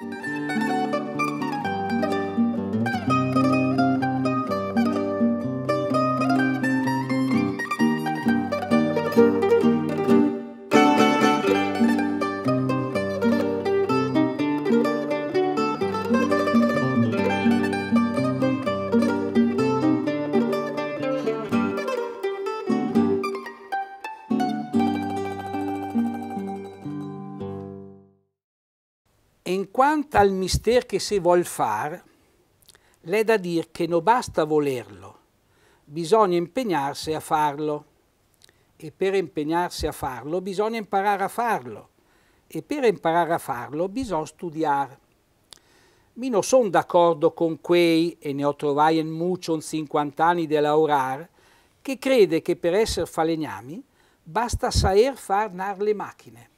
Thank you. En quanto al mistero che si vuol fare, l'è da dire che non basta volerlo, bisogna impegnarsi a farlo. E per impegnarsi a farlo bisogna imparare a farlo. E per imparare a farlo bisogna studiare. Mi non sono d'accordo con quei, e ne ho trovai in muccio 50 anni di lavorare, che crede che per essere falegnami basta saper far nar le macchine.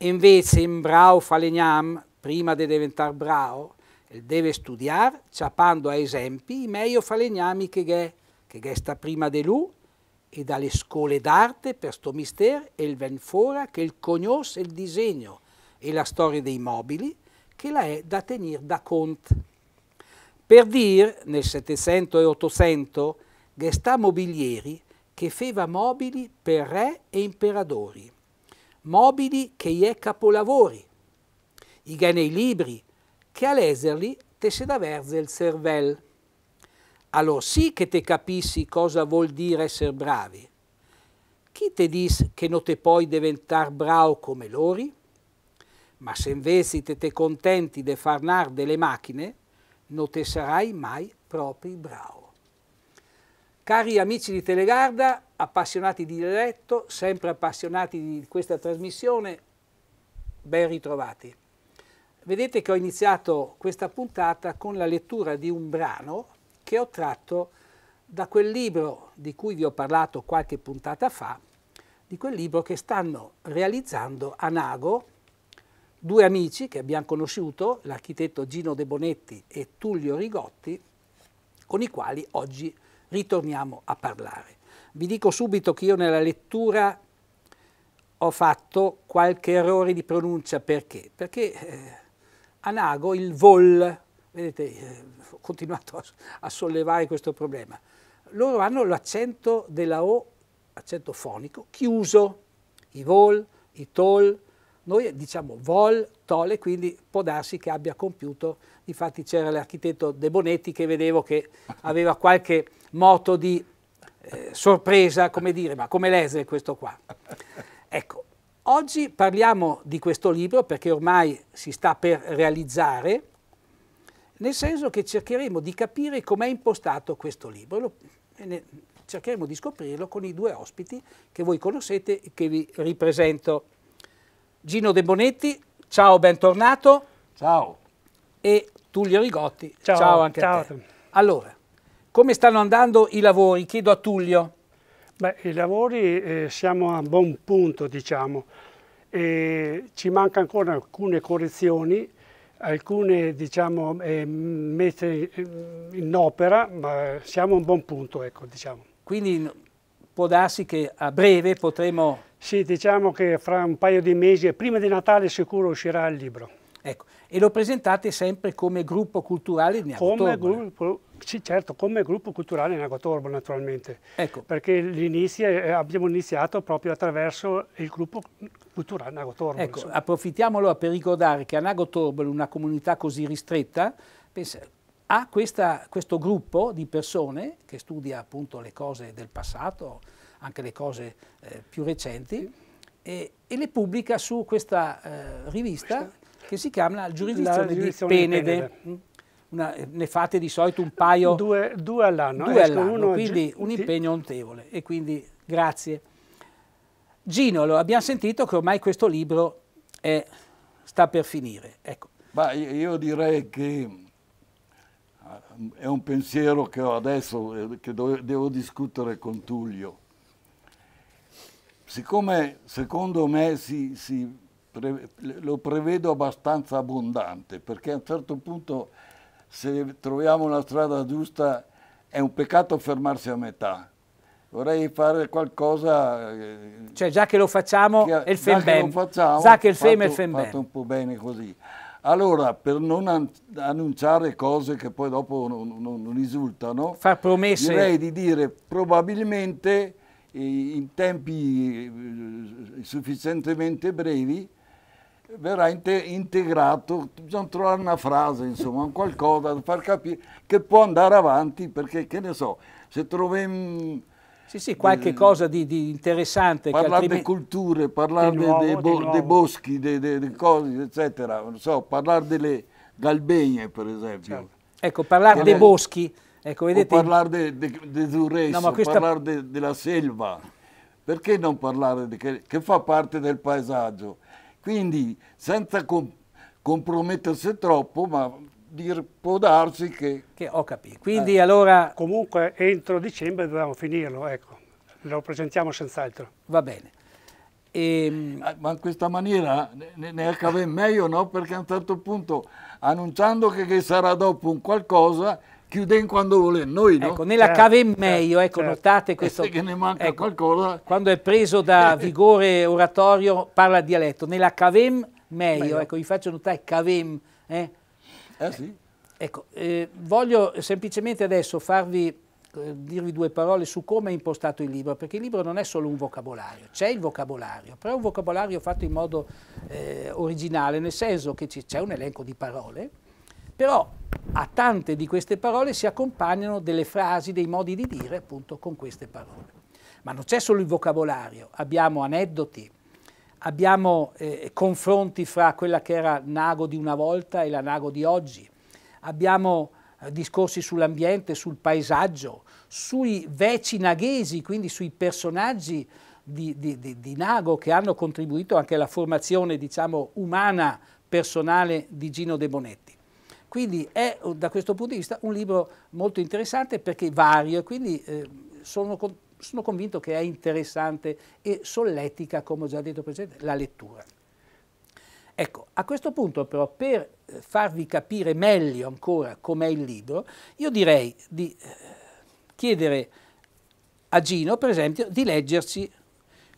Invece in brau falegnam, prima di diventare bravo, deve studiare, ciapando a esempi i meglio falegnami che è, che è sta prima di lui, e dalle scuole d'arte per sto mister e il ven fora che il conosce il disegno e la storia dei mobili che la è da tenere da cont. Per dire, nel 700 e 800, che sta mobilieri che feva mobili per re e imperatori mobili che gli è capolavori, i ganei libri, che a leserli te se da verze il cervello. Allora sì che te capissi cosa vuol dire essere bravi. Chi te dice che non te puoi diventare bravo come lori? Ma se invece te te contenti de farnar delle macchine, non te sarai mai proprio bravo. Cari amici di Telegarda, appassionati di diretto, sempre appassionati di questa trasmissione, ben ritrovati. Vedete che ho iniziato questa puntata con la lettura di un brano che ho tratto da quel libro di cui vi ho parlato qualche puntata fa, di quel libro che stanno realizzando a Nago due amici che abbiamo conosciuto, l'architetto Gino De Bonetti e Tullio Rigotti, con i quali oggi ritorniamo a parlare. Vi dico subito che io nella lettura ho fatto qualche errore di pronuncia perché? Perché eh, Anago il vol, vedete, eh, ho continuato a, a sollevare questo problema. Loro hanno l'accento della O, accento fonico, chiuso, i vol, i tol, noi diciamo vol, tol, e quindi può darsi che abbia compiuto, infatti c'era l'architetto De Bonetti che vedevo che aveva qualche moto di eh, sorpresa, come dire, ma come lese questo qua? Ecco, oggi parliamo di questo libro perché ormai si sta per realizzare, nel senso che cercheremo di capire com'è impostato questo libro. Lo, ne, cercheremo di scoprirlo con i due ospiti che voi conoscete e che vi ripresento. Gino De Bonetti, ciao, bentornato. Ciao. E Tullio Rigotti, ciao, ciao anche ciao. a te. Allora, come stanno andando i lavori? Chiedo a Tullio. Beh, i lavori eh, siamo a buon punto, diciamo. E ci mancano ancora alcune correzioni, alcune diciamo, eh, messe in opera, ma siamo a un buon punto, ecco, diciamo. Quindi può darsi che a breve potremo... Sì, diciamo che fra un paio di mesi, prima di Natale sicuro uscirà il libro. Ecco, e lo presentate sempre come gruppo culturale di Neagotorbo. Come gruppo, sì, certo, come gruppo culturale di Neagotorbo naturalmente, ecco. perché eh, abbiamo iniziato proprio attraverso il gruppo culturale Neagotorbo. Ecco, insomma. approfittiamo per ricordare che a Neagotorbo, una comunità così ristretta, pensa, ha questa, questo gruppo di persone che studia appunto le cose del passato, anche le cose eh, più recenti, sì. e, e, le pubblica su questa eh, rivista. Questa che si chiama giurisdizione, giurisdizione di Penede. Penede. Mm? Una, eh, ne fate di solito un paio... Due, due all'anno. Due all'anno, quindi un impegno notevole. E quindi grazie. Gino, lo abbiamo sentito che ormai questo libro è, sta per finire. Ecco. Ma io direi che eh, è un pensiero che ho adesso, eh, che devo discutere con Tullio. Siccome secondo me si, si lo prevedo abbastanza abbondante, perché a un certo punto se troviamo la strada giusta è un peccato fermarsi a metà. Vorrei fare qualcosa... Eh, cioè già che lo facciamo, che, il già che lo facciamo, già che il fembe. fem è fatto un po' bene così. Allora, per non annunciare cose che poi dopo non, non, non risultano, Far promesse. direi di dire probabilmente eh, in tempi eh, sufficientemente brevi verrà integrato, bisogna trovare una frase, insomma, qualcosa da far capire che può andare avanti, perché che ne so, se troviamo... Sì, sì, qualche eh, cosa di, di interessante. Parlare di culture, parlare dei bo de boschi, delle cose, eccetera, non so, parlare delle galbegne, per esempio. Certo. Ecco, parlare dei boschi, ecco, vedete... parlare dei Zurresso, no, questa... parlare della de selva. Perché non parlare di che, che fa parte del paesaggio? Quindi senza com compromettersi troppo, ma dir, può darsi che... Che ho capito. Quindi eh. allora... Comunque entro dicembre dobbiamo finirlo, ecco. Lo presentiamo senz'altro. Va bene. E... Ehm, eh, ma in questa maniera ne, ne accade meglio, no? Perché a un certo punto, annunciando che, che sarà dopo un qualcosa, chiudendo quando vuole noi no? ecco, nella certo, cave certo, meglio ecco certo. notate eh, questo che ne manca ecco, qualcosa quando è preso da vigore oratorio parla dialetto nella cavem meglio, meglio. ecco vi faccio notare cavem eh? eh sì ecco eh, voglio semplicemente adesso farvi eh, dirvi due parole su come è impostato il libro perché il libro non è solo un vocabolario c'è il vocabolario però è un vocabolario fatto in modo eh, originale nel senso che c'è un elenco di parole però a tante di queste parole si accompagnano delle frasi, dei modi di dire appunto con queste parole. Ma non c'è solo il vocabolario, abbiamo aneddoti, abbiamo eh, confronti fra quella che era Nago di una volta e la Nago di oggi, abbiamo eh, discorsi sull'ambiente, sul paesaggio, sui veci naghesi, quindi sui personaggi di, di, di, di, Nago che hanno contribuito anche alla formazione diciamo, umana personale di Gino De Bonetti. Quindi è da questo punto di vista un libro molto interessante perché vario e quindi eh, sono, con, sono convinto che è interessante e solletica, come ho già detto precedentemente, la lettura. Ecco, a questo punto però per eh, farvi capire meglio ancora com'è il libro, io direi di eh, chiedere a Gino, per esempio, di leggerci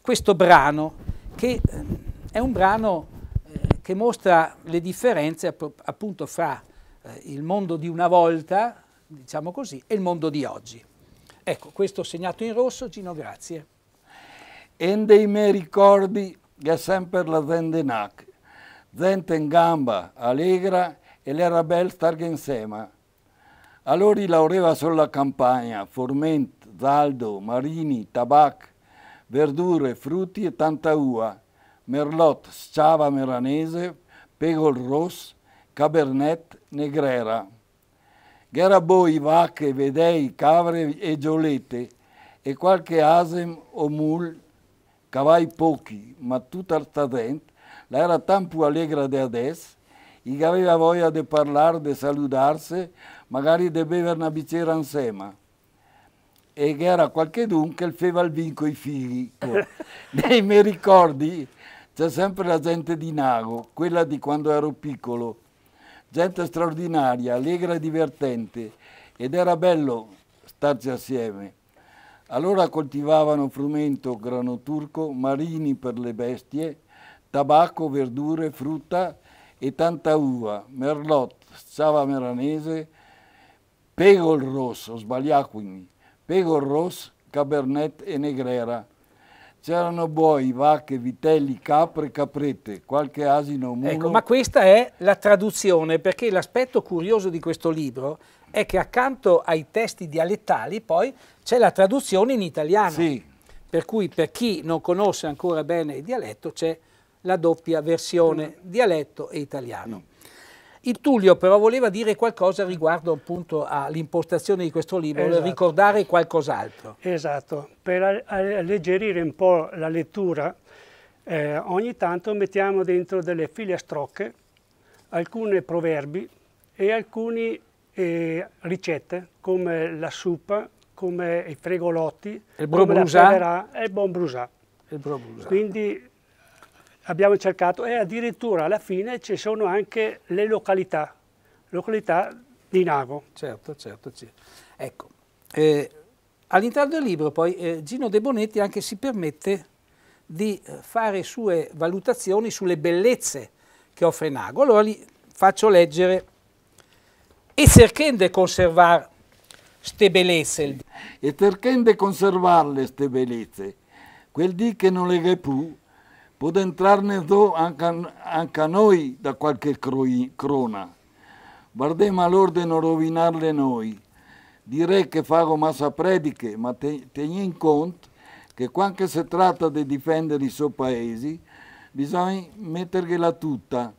questo brano, che eh, è un brano che mostra le differenze appunto fra eh, il mondo di una volta, diciamo così, e il mondo di oggi. Ecco, questo segnato in rosso, Gino, grazie. E dei miei ricordi che è sempre la Zendenac, Zente in gamba, allegra e l'era bel stare insieme. Allora lavorava sulla campagna, forment, zaldo, marini, tabac, verdure, frutti e tanta uva, merlot, sciava meranese, pegol rosso, Cabernet Negrera. Gheraboi, vacche, vedei, cavre e giolette e qualche asem o mul, cavai pochi, ma tutta artadent, la era tanto allegra de adesso, che aveva voglia di parlare, di salutarsi, magari di bere una bicchiera insieme. E che era qualchedun che feva il vinco i figli. Nei ecco. miei ricordi c'è sempre la gente di Nago, quella di quando ero piccolo, gente straordinaria, allegra e divertente ed era bello starci assieme. Allora coltivavano frumento, grano turco, marini per le bestie, tabacco, verdure, frutta e tanta uva, merlot, sava meranese, pegol rosso, sbagliacquini, pegol rosso, cabernet e negrera. C'erano buoi, vacche, vitelli, capre, caprette, qualche asino, mulo. Ecco, ma questa è la traduzione, perché l'aspetto curioso di questo libro è che accanto ai testi dialettali poi c'è la traduzione in italiano. Sì. Per cui per chi non conosce ancora bene il dialetto c'è la doppia versione mm. dialetto e italiano. No. Il Tullio però voleva dire qualcosa riguardo appunto all'impostazione di questo libro, esatto. ricordare qualcos'altro. Esatto, per alleggerire un po' la lettura eh, ogni tanto mettiamo dentro delle filastrocche, alcuni proverbi e alcune eh, ricette come la suppa, come i fregolotti, il brobrusa. Bon Quindi abbiamo cercato e addirittura alla fine ci sono anche le località, località di Nago. Certo, certo. certo. Ecco, eh, all'interno del libro poi eh, Gino De Bonetti anche si permette di eh, fare sue valutazioni sulle bellezze che offre Nago. Allora li faccio leggere e cerchende conservar ste bellezze. E cerchende conservarle ste bellezze, quel di che non le gai più, può entrarne anche, anche a noi da qualche crona. Guardiamo allora di non rovinarle noi. Direi che fago massa prediche, ma te, teni in conto che quando si tratta di difendere i suoi paesi, bisogna mettergliela tutta,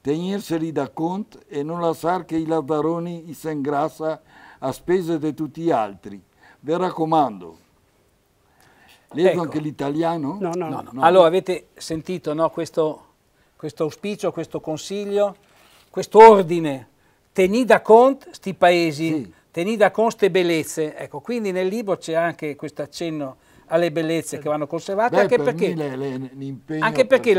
tenerseli da conto e non lasciare che i lazaroni si ingrassa a spese di tutti gli altri. Vi raccomando. Leggo ecco. anche l'italiano? No no. no no. Allora, avete sentito questo, questo, auspicio, questo consiglio, questo ordine. Teni da cont sti paesi, sì. teni da cont ste bellezze. Ecco, quindi nel libro c'è anche questo accenno alle bellezze che vanno conservate, Beh, anche, per perché, le, le, anche, perché, anche perché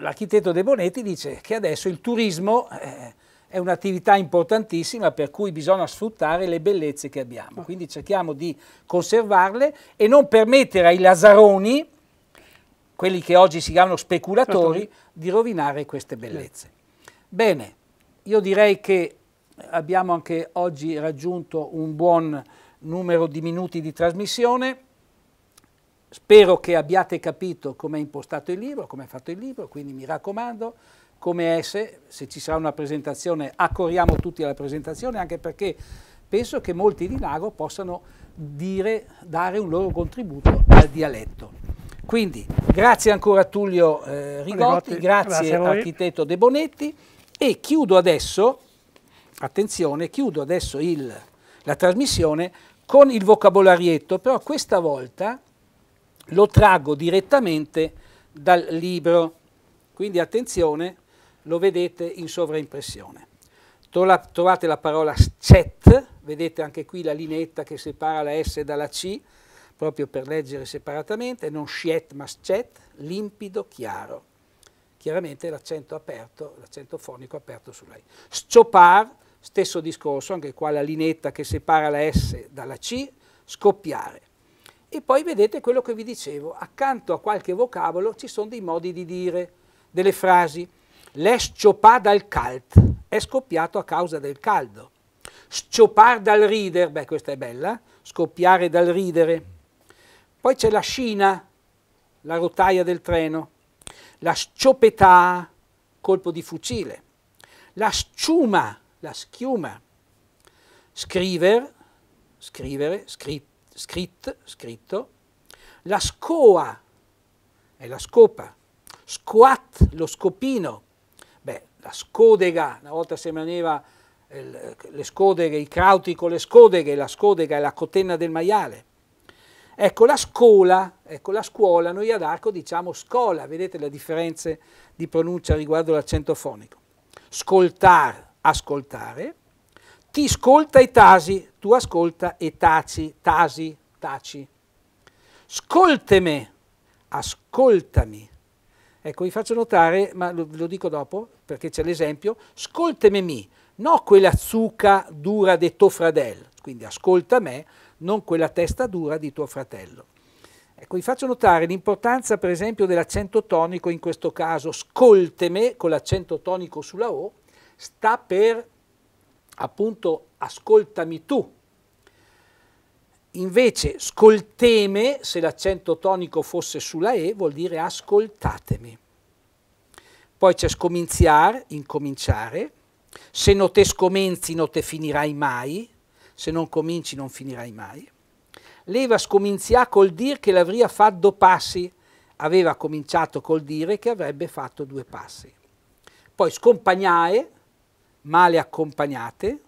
l'architetto De Bonetti dice che adesso il turismo... Eh, è un'attività importantissima per cui bisogna sfruttare le bellezze che abbiamo. Quindi cerchiamo di conservarle e non permettere ai Lazzaroni, quelli che oggi si chiamano speculatori, di rovinare queste bellezze. Bene, io direi che abbiamo anche oggi raggiunto un buon numero di minuti di trasmissione. Spero che abbiate capito come è impostato il libro, come è fatto il libro, quindi mi raccomando, come esse, se ci sarà una presentazione, accorriamo tutti alla presentazione, anche perché penso che molti di Nago possano dire, dare un loro contributo al dialetto. Quindi grazie ancora a Tullio eh, Rigotti, grazie, grazie architetto De Bonetti e chiudo adesso, attenzione, chiudo adesso il, la trasmissione con il vocabolarietto, però questa volta lo traggo direttamente dal libro. Quindi attenzione, lo vedete in sovraimpressione. Trovate la parola CET, vedete anche qui la lineetta che separa la S dalla C, proprio per leggere separatamente, non sciet ma CET, limpido, chiaro. Chiaramente l'accento aperto, l'accento fonico aperto sulla I. Sciopar, stesso discorso, anche qua la lineetta che separa la S dalla C, scoppiare. E poi vedete quello che vi dicevo, accanto a qualche vocabolo ci sono dei modi di dire, delle frasi. L'esciopà dal calt è scoppiato a causa del caldo. Sciopar dal rider, beh questa è bella, scoppiare dal ridere. Poi c'è la scina, la rotaia del treno. La sciopetà, colpo di fucile. La sciuma, la schiuma. Scriver, scrivere, script, script, scritto. La scoa, è la scopa. Squat, lo scopino la scodega, una volta si maneva eh, le scodeghe, i crauti con le scodeghe, la scodega è la cotenna del maiale. Ecco la scuola, ecco la scuola, noi ad arco diciamo scola, vedete le differenze di pronuncia riguardo l'accento fonico. Scoltar, ascoltare, ti ascolta e tasi, tu ascolta e taci, tasi, taci. Scolteme, ascoltami, Ecco, vi faccio notare, ma lo, lo dico dopo perché c'è l'esempio, ascoltami mi, non quella zucca dura di tuo fratello, quindi ascolta me, non quella testa dura di tuo fratello. Ecco, vi faccio notare l'importanza per esempio dell'accento tonico in questo caso, ascolteme con l'accento tonico sulla O, sta per appunto ascoltami tu, Invece scolteme, se l'accento tonico fosse sulla E, vuol dire ascoltatemi. Poi c'è scominziar, incominciare. Se non te scomenzi non te finirai mai, se non cominci non finirai mai. Leva scominzia col dire che l'avria fatto passi, aveva cominciato col dire che avrebbe fatto due passi. Poi scompagnae, male accompagnate,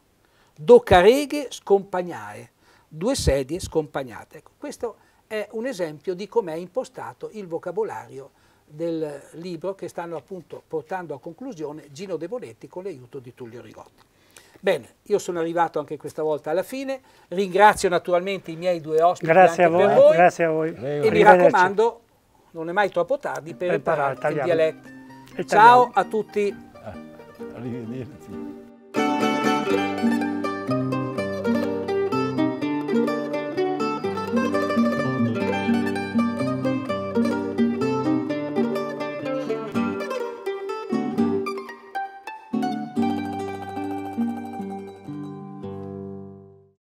Do careghe scompagnae, due sedie scompagnate. Ecco, questo è un esempio di com'è impostato il vocabolario del libro che stanno appunto portando a conclusione Gino De Bonetti con l'aiuto di Tullio Rigotti. Bene, io sono arrivato anche questa volta alla fine, ringrazio naturalmente i miei due ospiti grazie a voi, voi, grazie a voi e mi raccomando, non è mai troppo tardi per, per imparare il dialetto. Ciao a tutti. Ah, arrivederci.